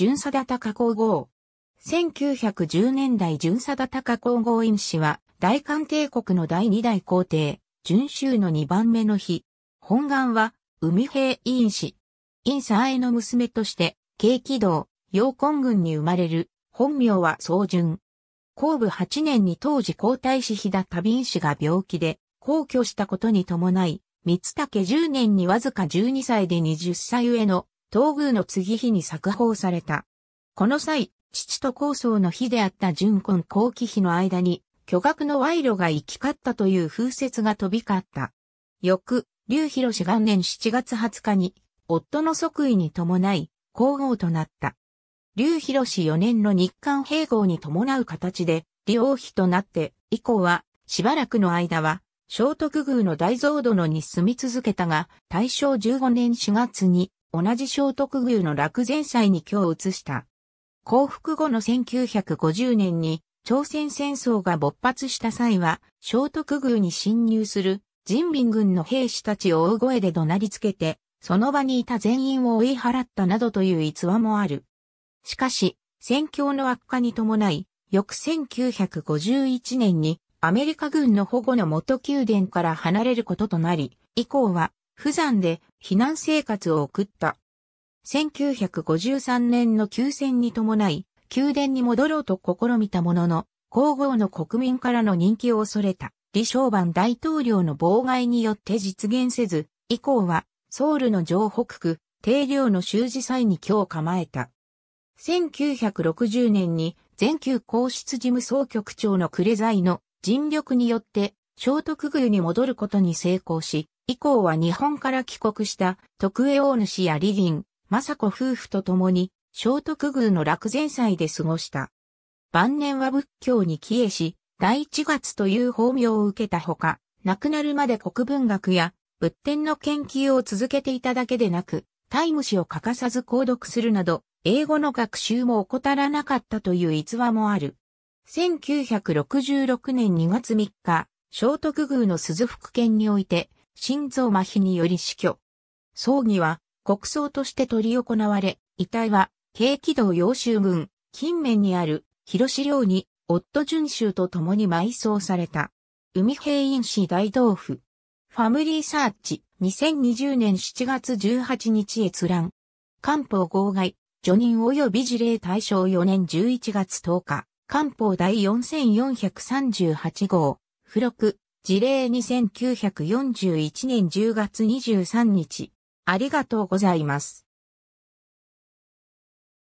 巡査田高校号。1910年代巡査田高校后院士は、大韓帝国の第二代皇帝、巡州の二番目の日。本願は、海兵院士。院佐江の娘として、軽喜動、陽根軍に生まれる、本名は宗順。後部8年に当時皇太子飛田多敏氏が病気で、皇居したことに伴い、三竹10年にわずか12歳で20歳上の東宮の次日に作法された。この際、父と高僧の日であった純婚後期日の間に、巨額の賄賂が行き交ったという風説が飛び交った。翌、劉広氏元年7月20日に、夫の即位に伴い、皇后となった。劉広氏4年の日韓併合に伴う形で、李王妃となって、以降は、しばらくの間は、聖徳宮の大蔵殿に住み続けたが、大正15年4月に、同じ聖徳宮の落前祭に今日移した。降伏後の1950年に朝鮮戦争が勃発した際は、聖徳宮に侵入する人民軍の兵士たちを大声で怒鳴りつけて、その場にいた全員を追い払ったなどという逸話もある。しかし、戦況の悪化に伴い、翌1951年にアメリカ軍の保護の元宮殿から離れることとなり、以降は不山で避難生活を送った。1953年の休戦に伴い、宮殿に戻ろうと試みたものの、皇后の国民からの人気を恐れた、李承晩大統領の妨害によって実現せず、以降は、ソウルの城北区、定量の修辞祭に今日構えた。1960年に、全球皇室事務総局長のクレザイの尽力によって、聖徳宮に戻ることに成功し、以降は日本から帰国した徳江大主や李林、雅子夫婦と共に、聖徳宮の落前祭で過ごした。晩年は仏教に帰依し、第一月という法名を受けたほか、亡くなるまで国文学や仏典の研究を続けていただけでなく、タイム誌を欠かさず購読するなど、英語の学習も怠らなかったという逸話もある。1966年2月3日、聖徳宮の鈴福県において、心臓麻痺により死去。葬儀は国葬として取り行われ、遺体は、軽軌道洋州軍、近面にある、広志領に、夫順州と共に埋葬された。海平院市大道府。ファムリーサーチ、2020年7月18日閲覧。官報号外、除任及び事例大正4年11月10日、官報第4438号、付録、事例2941年10月23日。ありがとうございます。